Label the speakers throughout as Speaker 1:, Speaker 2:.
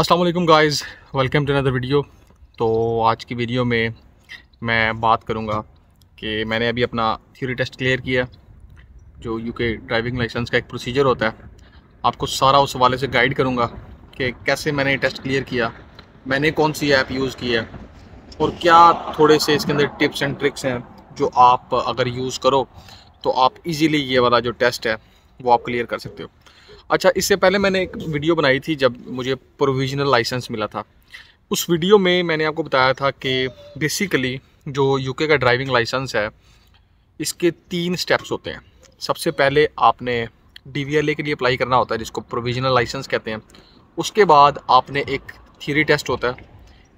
Speaker 1: Aslam guys welcome to another video तो आज की वीडियो में मैं बात करूँगा कि मैंने अभी अपना थ्योरी टेस्ट क्लियर किया जो यूके ड्राइविंग लाइसेंस का एक प्रोसीजर होता है आपको सारा उस हवाले से गाइड करूँगा कि कैसे मैंने टेस्ट क्लियर किया मैंने कौन सी ऐप यूज़ की है और क्या थोड़े से इसके अंदर टिप्स एंड ट्रिक्स हैं जो आप अगर यूज़ करो तो आप इजीली ये वाला जो टेस्ट है वो आप क्लियर कर सकते हो अच्छा इससे पहले मैंने एक वीडियो बनाई थी जब मुझे प्रोविजनल लाइसेंस मिला था उस वीडियो में मैंने आपको बताया था कि बेसिकली जो यूके का ड्राइविंग लाइसेंस है इसके तीन स्टेप्स होते हैं सबसे पहले आपने डी के लिए अप्लाई करना होता है जिसको प्रोविजनल लाइसेंस कहते हैं उसके बाद आपने एक थियरी टेस्ट होता है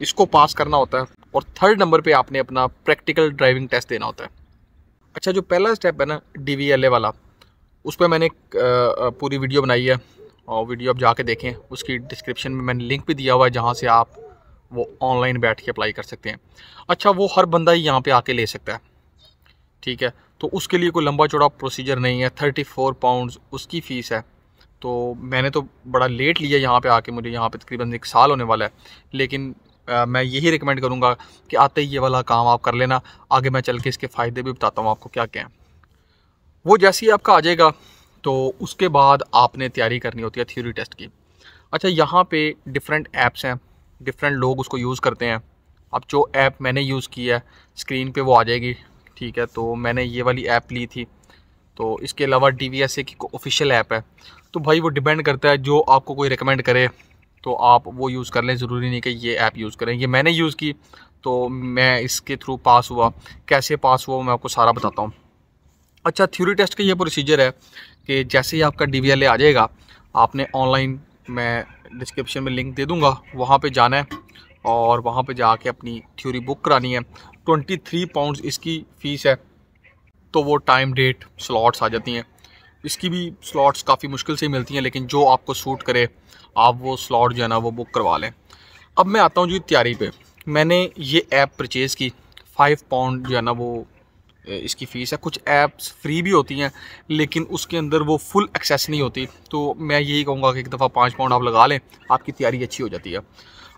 Speaker 1: इसको पास करना होता है और थर्ड नंबर पे आपने अपना प्रैक्टिकल ड्राइविंग टेस्ट देना होता है अच्छा जो पहला स्टेप है ना डी वाला उस पर मैंने एक पूरी वीडियो बनाई है और वीडियो आप जाके देखें उसकी डिस्क्रिप्शन में मैंने लिंक भी दिया हुआ है जहाँ से आप वो ऑनलाइन बैठ के अप्लाई कर सकते हैं अच्छा वो हर बंदा ही यहाँ पे आके ले सकता है ठीक है तो उसके लिए कोई लंबा चौड़ा प्रोसीजर नहीं है थर्टी फोर पाउंड उसकी फ़ीस है तो मैंने तो बड़ा लेट लिया यहाँ पे आके मुझे यहाँ पे तकरीबन एक साल होने वाला है लेकिन आ, मैं यही रिकमेंड करूँगा कि आते ही ये वाला काम आप कर लेना आगे मैं चल के इसके फ़ायदे भी बताता हूँ आपको क्या क्या है वो जैसे ही आपका आ जाएगा तो उसके बाद आपने तैयारी करनी होती है थ्योरी टेस्ट की अच्छा यहाँ पे डिफरेंट ऐप्स हैं डिफरेंट लोग उसको यूज़ करते हैं अब जो ऐप मैंने यूज़ की है स्क्रीन पे वो आ जाएगी ठीक है तो मैंने ये वाली ऐप ली थी तो इसके अलावा डी वी एस ए की ऑफिशियल ऐप है तो भाई वो डिपेंड करता है जो आपको कोई रिकमेंड करे तो आप वो यूज़ कर लें ज़रूरी नहीं कि ये ऐप यूज़ करें ये मैंने यूज़ की तो मैं इसके थ्रू पास हुआ कैसे पास हुआ मैं आपको सारा बताता हूँ अच्छा थ्योरी टेस्ट का ये प्रोसीजर है कि जैसे ही आपका डी आ जाएगा आपने ऑनलाइन मैं डिस्क्रिप्शन में लिंक दे दूँगा वहाँ पर जाना है और वहाँ पे जाके अपनी थ्योरी बुक करानी है ट्वेंटी थ्री पाउंड इसकी फ़ीस है तो वो टाइम डेट स्लॉट्स आ जाती हैं इसकी भी स्लॉट्स काफ़ी मुश्किल से मिलती हैं लेकिन जो आपको सूट करे आप वो स्लॉट जो है ना वो बुक करवा लें अब मैं आता हूँ जी तैयारी पे मैंने ये ऐप परचेज़ की फाइव पाउंड जो है ना वो इसकी फ़ीस है कुछ ऐप्स फ्री भी होती हैं लेकिन उसके अंदर वो फुल एक्सेस नहीं होती तो मैं यही कहूँगा कि एक दफ़ा पाँच पाउंड आप लगा लें आपकी तैयारी अच्छी हो जाती है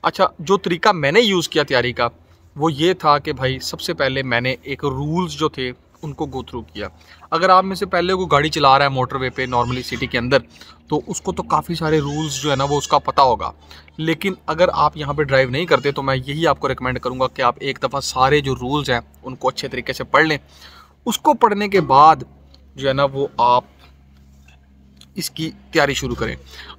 Speaker 1: अच्छा जो तरीका मैंने यूज़ किया तैयारी का वो ये था कि भाई सबसे पहले मैंने एक रूल्स जो थे उनको गो थ्रू किया अगर आप में से पहले को गाड़ी चला रहा है मोटरवे पे नॉर्मली सिटी के अंदर तो उसको तो काफ़ी सारे रूल्स जो है ना वो उसका पता होगा लेकिन अगर आप यहाँ पे ड्राइव नहीं करते तो मैं यही आपको रिकमेंड करूँगा कि आप एक दफ़ा सारे जो रूल्स हैं उनको अच्छे तरीके से पढ़ लें उसको पढ़ने के बाद जो है ना वो आप इसकी तैयारी शुरू करें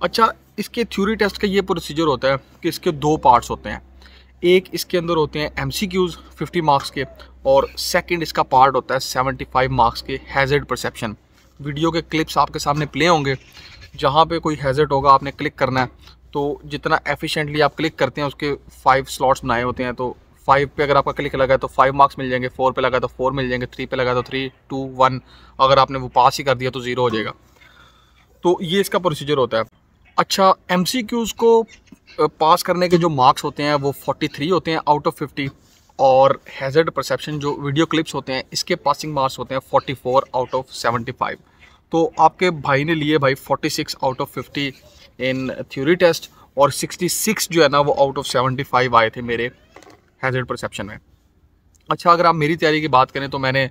Speaker 1: अच्छा इसके थ्योरी टेस्ट का ये प्रोसीजर होता है कि इसके दो पार्ट्स होते हैं एक इसके अंदर होते हैं M C Qs fifty marks के और सेकेंड इसका पार्ट होता है सेवेंटी फाइव मार्क्स के हैजर्ड परसेप्शन वीडियो के क्लिप्स आपके सामने प्ले होंगे जहाँ पे कोई हैजर्ड होगा आपने क्लिक करना है तो जितना एफिशिएंटली आप क्लिक करते हैं उसके फाइव स्लॉट्स बनाए होते हैं तो फाइव पे अगर आपका क्लिक लगा तो फाइव मार्क्स मिल जाएंगे फोर पे लगा तो फोर मिल जाएंगे थ्री पे लगा तो थ्री टू वन अगर आपने वो पास ही कर दिया तो ज़ीरो हो जाएगा तो ये इसका प्रोसीजर होता है अच्छा एम को पास करने के जो मार्क्स होते हैं वो 43 होते हैं आउट ऑफ 50 और हैजर्ड परसेप्शन जो वीडियो क्लिप्स होते हैं इसके पासिंग मार्क्स होते हैं 44 आउट ऑफ 75 तो आपके भाई ने लिए भाई 46 out of 50 in theory test और 66 जो है ना वो आउट ऑफ 75 आए थे मेरे हैजर्ड परसेप्शन में अच्छा अगर आप मेरी तैयारी की बात करें तो मैंने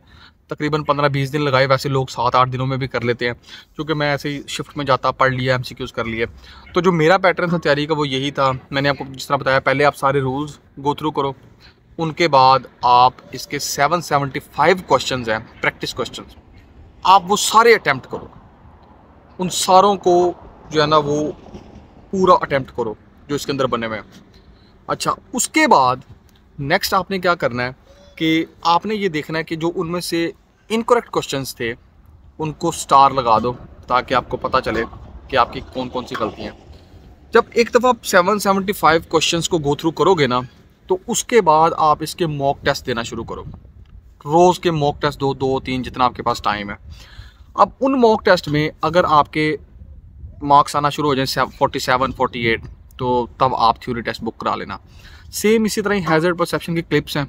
Speaker 1: तकरीबन पंद्रह बीस दिन लगाए वैसे लोग सात आठ दिनों में भी कर लेते हैं क्योंकि मैं ऐसे ही शिफ्ट में जाता पढ़ लिया एम कर लिए तो जो मेरा पैटर्न था तैयारी का वो यही था मैंने आपको जिस तरह बताया पहले आप सारे रूल्स गो थ्रू करो उनके बाद आप इसके 775 क्वेश्चन हैं प्रैक्टिस क्वेश्चन आप वो सारे अटैम्प्ट करो उन सारों को जो है ना वो पूरा अटैम्प्ट करो जो इसके अंदर बने हुए हैं अच्छा उसके बाद नेक्स्ट आपने क्या करना है कि आपने ये देखना है कि जो उनमें से इनकोरेक्ट क्वेश्चंस थे उनको स्टार लगा दो ताकि आपको पता चले कि आपकी कौन कौन सी गलतियाँ जब एक दफ़ा आप सेवन सेवेंटी फाइव क्वेश्चन को गो थ्रू करोगे ना तो उसके बाद आप इसके मॉक टेस्ट देना शुरू करो रोज़ के मॉक टेस्ट दो दो तीन जितना आपके पास टाइम है अब उन मॉक टेस्ट में अगर आपके मार्क्स आना शुरू हो जाए फोर्टी सेवन फोर्टी एट तो तब आप थ्योरी टेस्ट बुक करा लेना सेम इसी तरह ही हैज़र्ड परसेप्शन के क्लिप्स हैं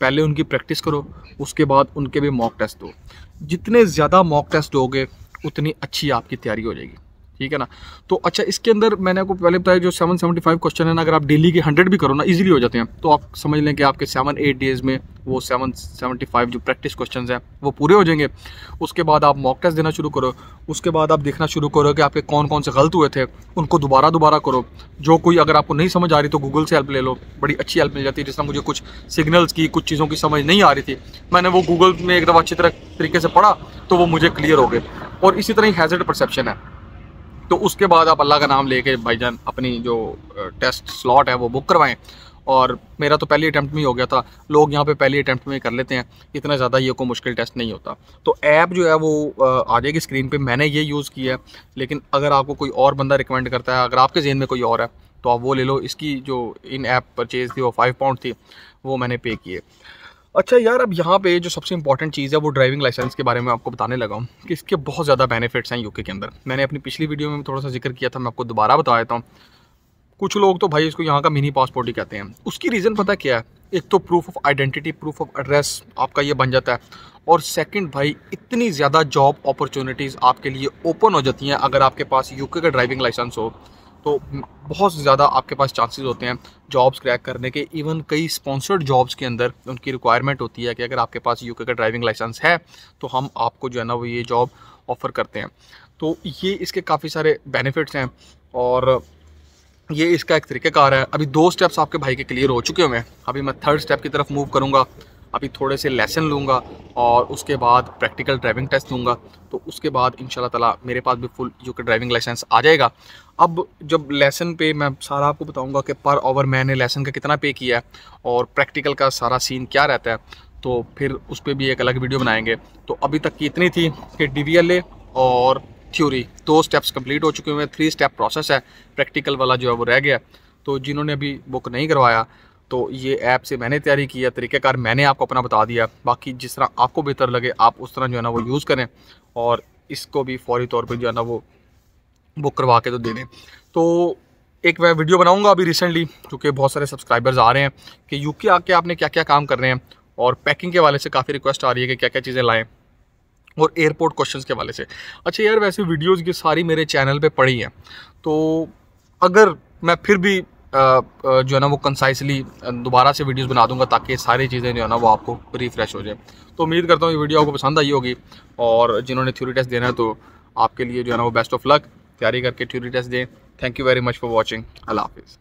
Speaker 1: पहले उनकी प्रैक्टिस करो उसके बाद उनके भी मॉक टेस्ट दो जितने ज़्यादा मॉक टेस्ट दोगे उतनी अच्छी आपकी तैयारी हो जाएगी ठीक है ना तो अच्छा इसके अंदर मैंने आपको पहले बताया जो 775 क्वेश्चन है ना अगर आप डेली के 100 भी करो ना इजीली हो जाते हैं तो आप समझ लें कि आपके सेवन एट डेज़ में वो 775 जो प्रैक्टिस क्वेश्चन हैं वो पूरे हो जाएंगे उसके बाद आप मॉक टेस्ट देना शुरू करो उसके बाद आप देखना शुरू करो कि आपके कौन कौन से गलत हुए थे उनको दोबारा दोबारा करो जो कोई अगर आपको नहीं समझ आ रही तो गूगल से हेल्प ले लो बड़ी अच्छी हेल्प मिल जाती है जिस तरह मुझे कुछ सिग्नल्स की कुछ चीज़ों की समझ नहीं आ रही थी मैंने वो गूगल में एक दफ़ा अच्छी तरह तरीके से पढ़ा तो वो मुझे क्लियर हो गए और इसी तरह ही हैजर्ड परसेप्शन है तो उसके बाद आप अल्लाह का नाम लेके भाईजान अपनी जो टेस्ट स्लॉट है वो बुक करवाएं और मेरा तो पहली अटैम्प्ट में ही हो गया था लोग यहाँ पे पहले अटैम्प्ट में कर लेते हैं इतना ज़्यादा ये कोई मुश्किल टेस्ट नहीं होता तो ऐप जो है वो आ जाएगी स्क्रीन पे मैंने ये यूज़ किया है लेकिन अगर आपको कोई और बंदा रिकमेंड करता है अगर आपके जेन में कोई और है तो आप वो ले लो इसकी जो इन ऐप परचेज़ थी वो फाइव पाउंड थी वो मैंने पे किए अच्छा यार अब यहाँ पे जो सबसे इंपॉर्टेंट चीज़ है वो ड्राइविंग लाइसेंस के बारे में आपको बताने लगा हूँ कि इसके बहुत ज़्यादा बेनिफिट्स हैं यूके के अंदर मैंने अपनी पिछली वीडियो में थोड़ा सा जिक्र किया था मैं आपको दोबारा बता देता हूँ कुछ लोग तो भाई इसको यहाँ का मिनी पासपोर्ट ही कहते हैं उसकी रीज़न पता क्या है एक तो proof of identity proof of address आपका ये बन जाता है और सेकंड भाई इतनी ज़्यादा जॉब अपॉर्चुनिटीज़ आपके लिए ओपन हो जाती हैं अगर आपके पास यूके का ड्राइविंग लाइसेंस हो तो बहुत ज़्यादा आपके पास चांसेस होते हैं जॉब्स क्रैक करने के इवन कई स्पॉन्सर्ड जॉब्स के अंदर उनकी रिक्वायरमेंट होती है कि अगर आपके पास यूके का ड्राइविंग लाइसेंस है तो हम आपको जो है ना वो ये जॉब ऑफ़र करते हैं तो ये इसके काफ़ी सारे बेनिफिट्स हैं और ये इसका एक तरीकेकार है अभी दो स्टेप्स आपके भाई के क्लियर हो चुके हुए हैं अभी मैं थर्ड स्टेप की तरफ मूव करूँगा अभी थोड़े से लेसन लूँगा और उसके बाद प्रैक्टिकल ड्राइविंग टेस्ट दूंगा तो उसके बाद इन ताला मेरे पास भी फुल यू ड्राइविंग लाइसेंस आ जाएगा अब जब लेसन पे मैं सारा आपको बताऊंगा कि पर आवर मैंने लेसन का कितना पे किया है और प्रैक्टिकल का सारा सीन क्या रहता है तो फिर उस पर भी एक अलग वीडियो बनाएंगे तो अभी तक की इतनी थी कि डी और थ्योरी दो स्टेप्स कंप्लीट हो चुके हुए हैं थ्री स्टेप प्रोसेस है प्रैक्टिकल वाला जो है वो रह गया तो जिन्होंने अभी बुक नहीं करवाया तो ये ऐप से मैंने तैयारी की है तरीक़ाकार मैंने आपको अपना बता दिया बाकी जिस तरह आपको बेहतर लगे आप उस तरह जो है ना वो यूज़ करें और इसको भी फौरी तौर पर जो है ना वो बुक करवा के तो दे दें तो एक मैं वीडियो बनाऊंगा अभी रिसेंटली क्योंकि बहुत सारे सब्सक्राइबर्स आ रहे हैं कि यूके आके आपने क्या क्या काम कर रहे हैं और पैकिंग के वाले से काफ़ी रिक्वेस्ट आ रही है कि क्या क्या चीज़ें लाएँ और एयरपोर्ट क्वेश्चंस के वाले से अच्छा यार वैसे वीडियोस ये सारी मेरे चैनल पे पड़ी हैं तो अगर मैं फिर भी जो है ना वो कंसाइसली दोबारा से वीडियोस बना दूंगा ताकि सारी चीज़ें जो है ना वो आपको रिफ्रेश हो जाए तो उम्मीद करता हूँ ये वीडियो आपको पसंद आई होगी और जिन्होंने थ्योरी टेस्ट देना है तो आपके लिए जो है ना वो बेस्ट ऑफ लक तैयारी करके थ्योरी टेस्ट दें thank you very much for watching अल्लाह हाफिज़